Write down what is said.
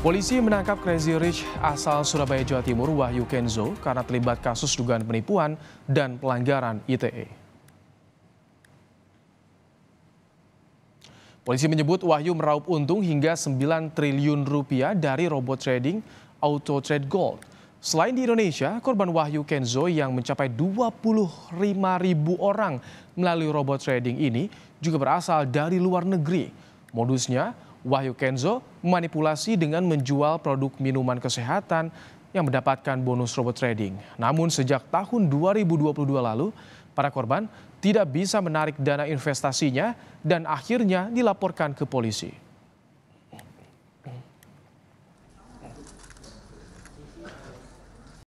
Polisi menangkap Crazy Rich asal Surabaya, Jawa Timur, Wahyu Kenzo, karena terlibat kasus dugaan penipuan dan pelanggaran ITE. Polisi menyebut Wahyu meraup untung hingga 9 triliun rupiah dari robot trading Auto Trade Gold. Selain di Indonesia, korban Wahyu Kenzo yang mencapai 25 ribu orang melalui robot trading ini juga berasal dari luar negeri. Modusnya, Wahyu Kenzo memanipulasi dengan menjual produk minuman kesehatan yang mendapatkan bonus robot trading. Namun sejak tahun 2022 lalu, para korban tidak bisa menarik dana investasinya dan akhirnya dilaporkan ke polisi.